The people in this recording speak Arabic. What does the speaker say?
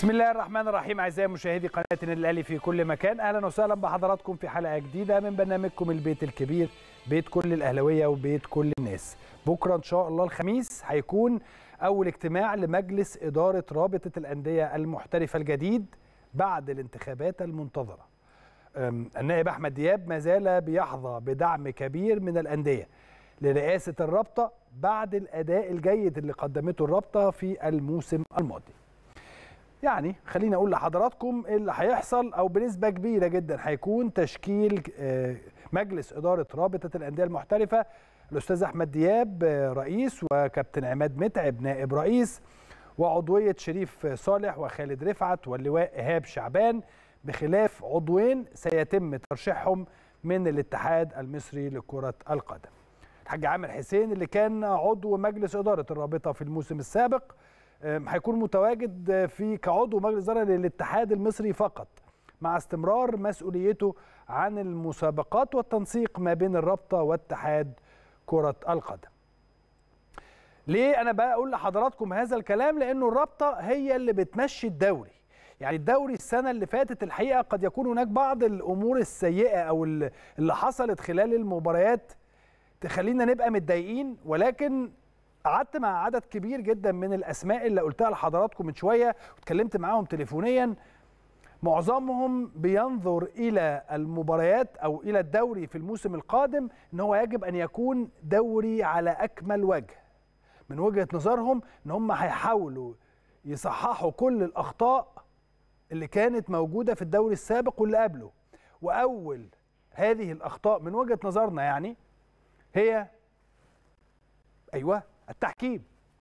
بسم الله الرحمن الرحيم اعزائي مشاهدي قناه النادي الاهلي في كل مكان اهلا وسهلا بحضراتكم في حلقه جديده من برنامجكم البيت الكبير بيت كل الاهلاويه وبيت كل الناس بكره ان شاء الله الخميس هيكون اول اجتماع لمجلس اداره رابطه الانديه المحترفه الجديد بعد الانتخابات المنتظره النائب احمد دياب ما زال بيحظى بدعم كبير من الانديه لرئاسه الرابطه بعد الاداء الجيد اللي قدمته الرابطه في الموسم الماضي يعني خليني اقول لحضراتكم اللي هيحصل او بنسبه كبيره جدا هيكون تشكيل آه، مجلس اداره رابطه الانديه المحترفه الاستاذ احمد دياب آه، رئيس وكابتن عماد متعب نائب رئيس وعضويه شريف صالح وخالد رفعت واللواء ايهاب شعبان بخلاف عضوين سيتم ترشيحهم من الاتحاد المصري لكره القدم الحاج عامر حسين اللي كان عضو مجلس اداره الرابطه في الموسم السابق هيكون متواجد في كعضو مجلس اداره للاتحاد المصري فقط مع استمرار مسؤوليته عن المسابقات والتنسيق ما بين الرابطه واتحاد كره القدم. ليه انا بقول لحضراتكم هذا الكلام لانه الرابطه هي اللي بتمشي الدوري يعني الدوري السنه اللي فاتت الحقيقه قد يكون هناك بعض الامور السيئه او اللي حصلت خلال المباريات تخلينا نبقى متضايقين ولكن قعدت مع عدد كبير جدا من الاسماء اللي قلتها لحضراتكم من شويه واتكلمت معاهم تليفونيا معظمهم بينظر الى المباريات او الى الدوري في الموسم القادم ان هو يجب ان يكون دوري على اكمل وجه من وجهه نظرهم ان هم هيحاولوا يصححوا كل الاخطاء اللي كانت موجوده في الدوري السابق واللي قبله واول هذه الاخطاء من وجهه نظرنا يعني هي ايوه التحكيم